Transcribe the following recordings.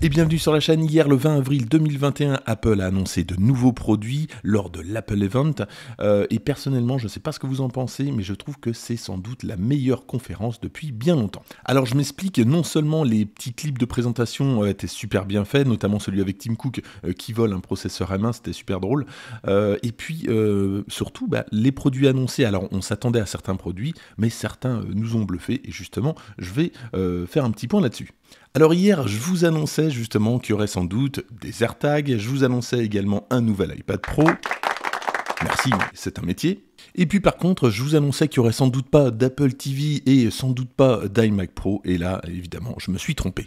et bienvenue sur la chaîne. Hier, le 20 avril 2021, Apple a annoncé de nouveaux produits lors de l'Apple Event. Euh, et personnellement, je ne sais pas ce que vous en pensez, mais je trouve que c'est sans doute la meilleure conférence depuis bien longtemps. Alors, je m'explique, non seulement les petits clips de présentation euh, étaient super bien faits, notamment celui avec Tim Cook euh, qui vole un processeur à main, c'était super drôle. et puis, surtout, bah, les produits annoncés. Alors, on s'attendait à certains produits, mais certains nous ont bluffé. Et justement, je vais faire un petit point là-dessus. Alors hier, je vous annonçais justement qu'il y aurait sans doute des AirTags, je vous annonçais également un nouvel iPad Pro. Merci, c'est un métier. Et puis par contre, je vous annonçais qu'il n'y aurait sans doute pas d'Apple TV et sans doute pas d'iMac Pro, et là, évidemment, je me suis trompé.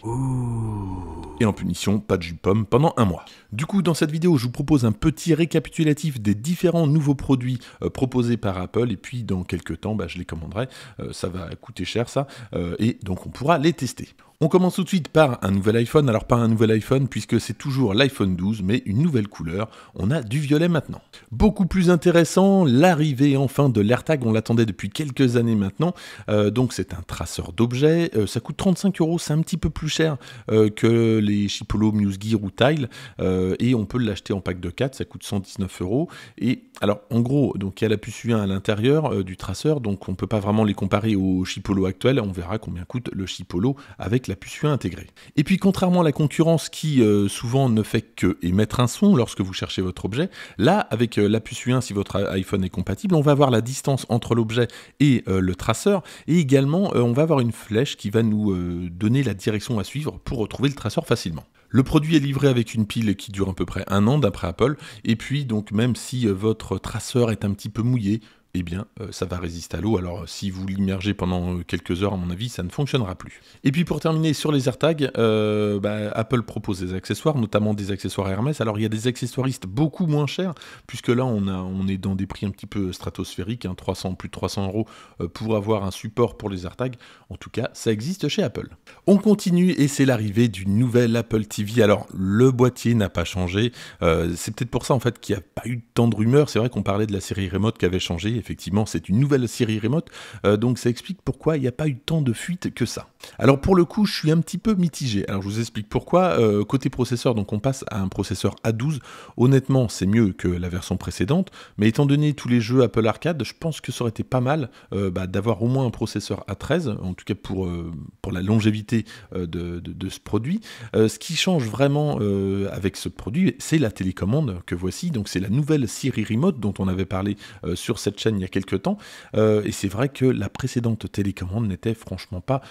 Et en punition, pas de jus pomme pendant un mois. Du coup, dans cette vidéo, je vous propose un petit récapitulatif des différents nouveaux produits euh, proposés par Apple, et puis dans quelques temps, bah, je les commanderai, euh, ça va coûter cher ça, euh, et donc on pourra les tester. On commence tout de suite par un nouvel iPhone, alors pas un nouvel iPhone puisque c'est toujours l'iPhone 12 mais une nouvelle couleur, on a du violet maintenant. Beaucoup plus intéressant, l'arrivée enfin de l'AirTag, on l'attendait depuis quelques années maintenant, euh, donc c'est un traceur d'objets, euh, ça coûte 35 euros, c'est un petit peu plus cher euh, que les Chipolo, Muse Gear ou Tile, et on peut l'acheter en pack de 4, ça coûte 119 euros, et alors en gros, donc il y a la puce 1 à l'intérieur du traceur, donc on peut pas vraiment les comparer au Chipolo actuel, on verra combien coûte le Chipolo avec la la puce intégrée. Et puis contrairement à la concurrence qui euh, souvent ne fait que émettre un son lorsque vous cherchez votre objet, là avec euh, la puce U1 si votre iPhone est compatible, on va avoir la distance entre l'objet et euh, le traceur et également on va avoir une flèche qui va nous donner la direction à suivre pour retrouver le traceur facilement. Le produit est livré avec une pile qui dure à peu près un an d'après Apple et puis donc même si votre traceur est un petit peu mouillé, eh bien, euh, ça va résister à l'eau. Alors, euh, si vous l'immergez pendant euh, quelques heures, à mon avis, ça ne fonctionnera plus. Et puis, pour terminer sur les AirTags, tags, bah, Apple propose des accessoires, notamment des accessoires Hermès. Alors, il y a des accessoiristes beaucoup moins chers, puisque là, on, est dans des prix un petit peu stratosphériques, 300, hein, plus de 300 euros pour avoir un support pour les AirTags. En tout cas, ça existe chez Apple. On continue et c'est l'arrivée du nouvel Apple TV. Alors, le boîtier n'a pas changé. c'est peut-être pour ça, en fait, qu'il n'y a pas eu tant de rumeurs. C'est vrai qu'on parlait de la série Remote qui avait changé effectivement, c'est une nouvelle série remote, euh, donc ça explique pourquoi il n'y a pas eu tant de fuites que ça. Alors pour le coup, je suis un petit peu mitigé. Alors je vous explique pourquoi. Euh, côté processeur, donc on passe à un processeur A12. Honnêtement, c'est mieux que la version précédente, mais étant donné tous les jeux Apple Arcade, je pense que ça aurait été pas mal euh, bah, d'avoir au moins un processeur A13, en tout cas pour, euh, pour la longévité de, ce produit. ce qui change vraiment avec ce produit, c'est la télécommande que voici. Donc c'est la nouvelle Siri Remote dont on avait parlé sur cette chaîne il y a quelques temps. et c'est vrai que la précédente télécommande n'était franchement pas...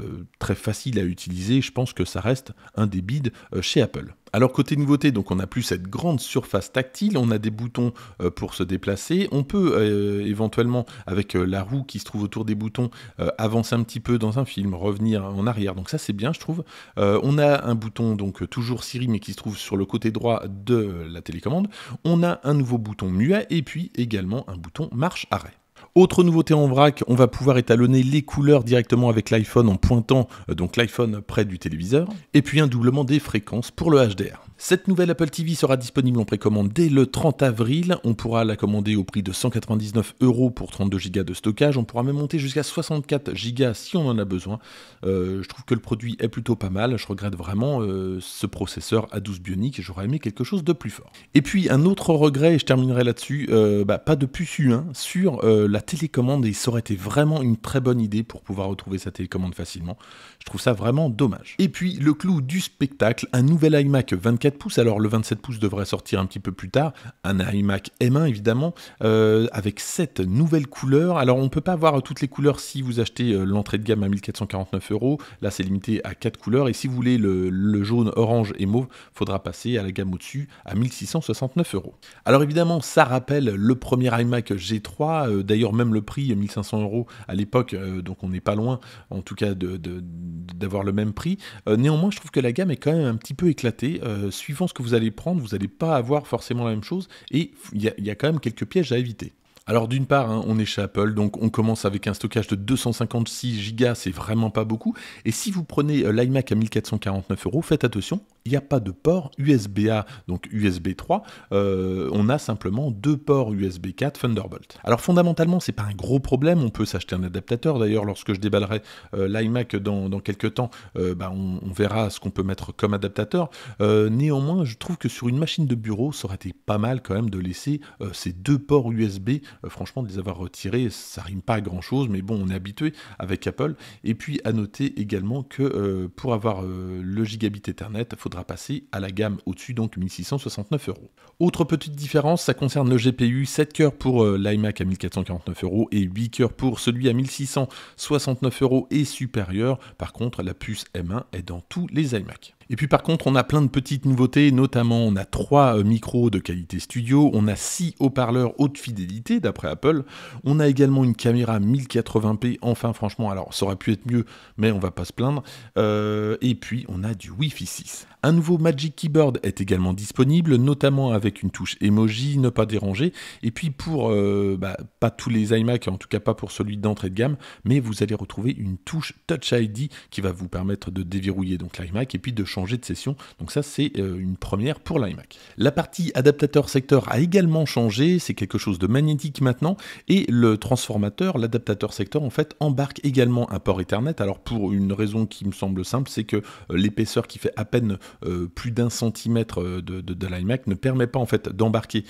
Euh, très facile à utiliser, je pense que ça reste un des bides euh, chez Apple. Alors côté nouveauté, donc on n'a plus cette grande surface tactile, on a des boutons euh, pour se déplacer, on peut éventuellement avec la roue qui se trouve autour des boutons avancer un petit peu dans un film, revenir en arrière. Donc ça c'est bien je trouve. on a un bouton donc toujours Siri mais qui se trouve sur le côté droit de la télécommande. On a un nouveau bouton muet et puis également un bouton marche arrêt. Autre nouveauté en vrac, on va pouvoir étalonner les couleurs directement avec l'iPhone en pointant euh, donc l'iPhone près du téléviseur. Et puis un doublement des fréquences pour le HDR. Cette nouvelle Apple TV sera disponible en précommande dès le 30 avril. On pourra la commander au prix de 199 euros pour 32 Go de stockage. On pourra même monter jusqu'à 64 Go si on en a besoin. Euh, je trouve que le produit est plutôt pas mal. Je regrette vraiment euh, ce processeur A12 Bionic. J'aurais aimé quelque chose de plus fort. Et puis un autre regret, et je terminerai là-dessus, bah, pas de puce U1 sur la télécommande et ça aurait été vraiment une très bonne idée pour pouvoir retrouver sa télécommande facilement. Je trouve ça vraiment dommage. Et puis le clou du spectacle, un nouvel iMac 24 pouces. Alors le 27 pouces devrait sortir un petit peu plus tard. Un iMac M1 évidemment euh, avec cette nouvelle couleur. Alors on peut pas avoir toutes les couleurs si vous achetez euh, l'entrée de gamme à 1449 euros. Là c'est limité à 4 couleurs et si vous voulez le, le jaune, orange et mauve, faudra passer à la gamme au-dessus à 1669 euros. Alors évidemment ça rappelle le premier iMac G3. Euh, d'ailleurs même le prix, 1500 euros à l'époque, euh, donc on n'est pas loin, en tout cas, d'avoir de, le même prix. Euh, néanmoins, je trouve que la gamme est quand même un petit peu éclatée. Euh, suivant ce que vous allez prendre, vous n'allez pas avoir forcément la même chose, et il y, a quand même quelques pièges à éviter. Alors d'une part, hein, on est chez Apple, donc on commence avec un stockage de 256 gigas c'est vraiment pas beaucoup. Et si vous prenez l'iMac à 1449 euros, faites attention, il n'y a pas de port USB-A, donc USB 3, euh, on a simplement deux ports USB 4 Thunderbolt. Alors fondamentalement, c'est pas un gros problème, on peut s'acheter un adaptateur, d'ailleurs lorsque je déballerai euh, l'iMac dans, quelques temps, euh, bah, on, verra ce qu'on peut mettre comme adaptateur. néanmoins, je trouve que sur une machine de bureau, ça aurait été pas mal quand même de laisser ces deux ports USB, franchement de les avoir retirés, ça rime pas à grand chose, mais bon, on est habitué avec Apple. Et puis à noter également que pour avoir le gigabit Ethernet, il faut passer à la gamme au-dessus, donc 1669 euros. Autre petite différence, ça concerne le GPU, 7 cœurs pour euh, l'iMac à 1449 euros et 8 cœurs pour celui à 1669 euros et supérieur. Par contre, la puce M1 est dans tous les iMac. Et puis par contre, on a plein de petites nouveautés, notamment on a trois euh, micros de qualité studio, on a six haut-parleurs haute fidélité d'après Apple, on a également une caméra 1080p, enfin franchement, alors ça aurait pu être mieux, mais on va pas se plaindre. Euh, et puis on a du Wi-Fi 6. Un nouveau Magic Keyboard est également disponible, notamment avec une touche emoji, ne pas déranger. Et puis pour, euh, bah, pas tous les iMac, en tout cas pas pour celui d'entrée de gamme, mais vous allez retrouver une touche Touch ID qui va vous permettre de déverrouiller donc l'iMac et puis de changer de session. Donc ça, c'est euh, une première pour l'iMac. La partie adaptateur-secteur a également changé. C'est quelque chose de magnétique maintenant. Et le transformateur, l'adaptateur-secteur, en fait, embarque également un port Ethernet. Alors pour une raison qui me semble simple, c'est que euh, l'épaisseur qui fait à peine euh, plus d'un centimètre de, l'iMac ne permet pas en fait d'embarquer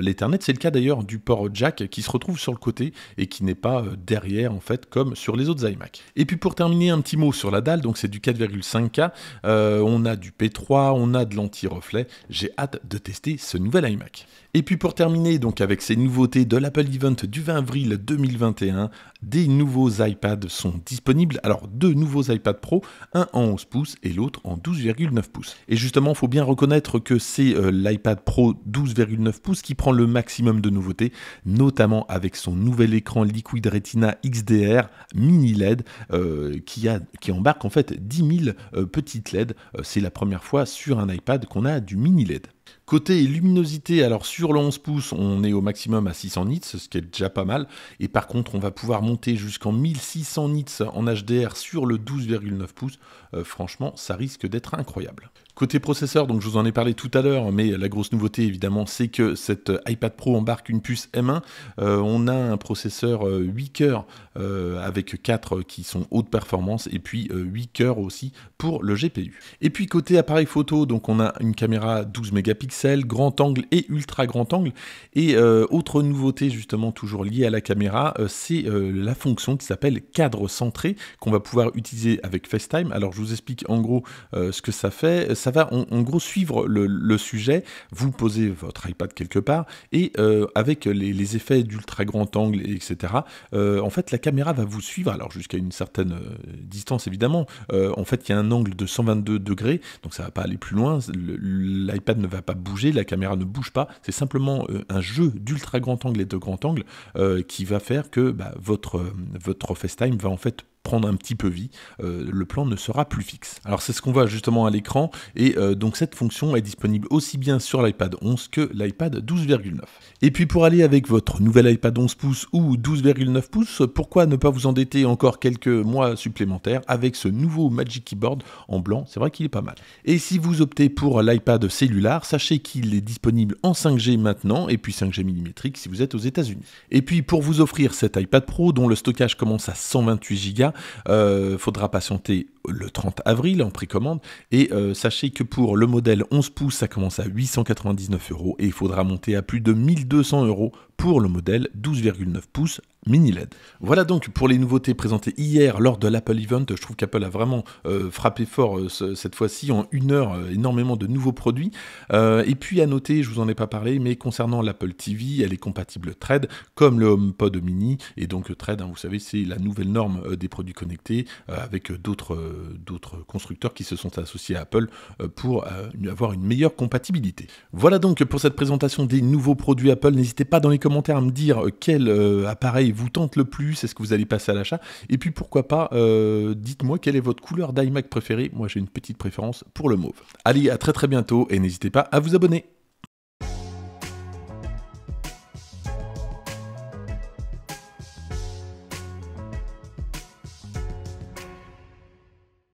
l'Ethernet. C'est le cas d'ailleurs du port jack qui se retrouve sur le côté et qui n'est pas derrière en fait comme sur les autres iMac. Et puis pour terminer un petit mot sur la dalle, donc c'est du 4,5K. Euh, on a du P3, on a de l'anti-reflet. J'ai hâte de tester ce nouvel iMac. Et puis pour terminer, donc avec ces nouveautés de l'Apple Event du 20 avril 2021, des nouveaux iPads sont disponibles. Alors deux nouveaux iPads Pro, un en 11 pouces et l'autre en 12,9 pouces. Et justement, il faut bien reconnaître que c'est euh, l'iPad Pro 12,9 pouces qui prend le maximum de nouveautés, notamment avec son nouvel écran Liquid Retina XDR mini LED euh, qui, embarque en fait 10 000 euh, petites LED euh, c'est la première fois sur un iPad qu'on a du mini LED. Côté luminosité, alors sur le 11 pouces, on est au maximum à 600 nits, ce qui est déjà pas mal. Et par contre, on va pouvoir monter jusqu'en 1600 nits en HDR sur le 12,9 pouces. Euh, franchement, ça risque d'être incroyable. Côté processeur, donc je vous en ai parlé tout à l'heure, mais la grosse nouveauté évidemment, c'est que cet euh, iPad Pro embarque une puce M1. Euh, on a un processeur 8 euh, cœurs avec 4 qui sont haute performance et puis 8 cœurs aussi pour le GPU. Et puis côté appareil photo, donc on a une caméra 12 mégapixels, grand angle et ultra grand angle. Et autre nouveauté justement toujours liée à la caméra, c'est la fonction qui s'appelle cadre centré qu'on va pouvoir utiliser avec FaceTime. Alors je vous explique en gros ce que ça fait ça va en, gros suivre le, sujet. Vous posez votre iPad quelque part et euh, avec les, effets d'ultra grand angle, etc., euh, en fait, la caméra va vous suivre, alors jusqu'à une certaine euh, distance évidemment. en fait, il y a un angle de 122 degrés, donc ça va pas aller plus loin. L'iPad ne va pas bouger, la caméra ne bouge pas. C'est simplement un jeu d'ultra grand angle et de grand angle qui va faire que bah, votre, votre FaceTime va en fait prendre un petit peu vie, euh, le plan ne sera plus fixe. Alors c'est ce qu'on voit justement à l'écran, et euh, donc cette fonction est disponible aussi bien sur l'iPad 11 que l'iPad 12,9. Et puis pour aller avec votre nouvel iPad 11 pouces ou 12,9 pouces, pourquoi ne pas vous endetter encore quelques mois supplémentaires avec ce nouveau Magic Keyboard en blanc, c'est vrai qu'il est pas mal. Et si vous optez pour l'iPad cellulaire, sachez qu'il est disponible en 5G maintenant, et puis 5G millimétrique si vous êtes aux États-Unis. Et puis pour vous offrir cet iPad Pro dont le stockage commence à 128 Go, il euh, faudra patienter le 30 avril en précommande. Et euh, sachez que pour le modèle 11 pouces, ça commence à 899 euros et il faudra monter à plus de 1200 euros pour le modèle 12,9 pouces mini LED. Voilà donc pour les nouveautés présentées hier lors de l'Apple Event. Je trouve qu'Apple a vraiment euh, frappé fort euh, cette fois-ci en une heure euh, énormément de nouveaux produits. et puis à noter, je vous en ai pas parlé, mais concernant l'Apple TV, elle est compatible Thread comme le HomePod Mini et donc Thread, hein, vous savez, c'est la nouvelle norme des produits connectés avec d'autres d'autres constructeurs qui se sont associés à Apple pour avoir une meilleure compatibilité. Voilà donc pour cette présentation des nouveaux produits Apple. N'hésitez pas dans les commentaires à me dire euh, quel euh, appareil vous tente le plus, est-ce que vous allez passer à l'achat, et puis pourquoi pas, euh, dites-moi quelle est votre couleur d'iMac préférée. Moi, j'ai une petite préférence pour le mauve. Allez, à très très bientôt et n'hésitez pas à vous abonner.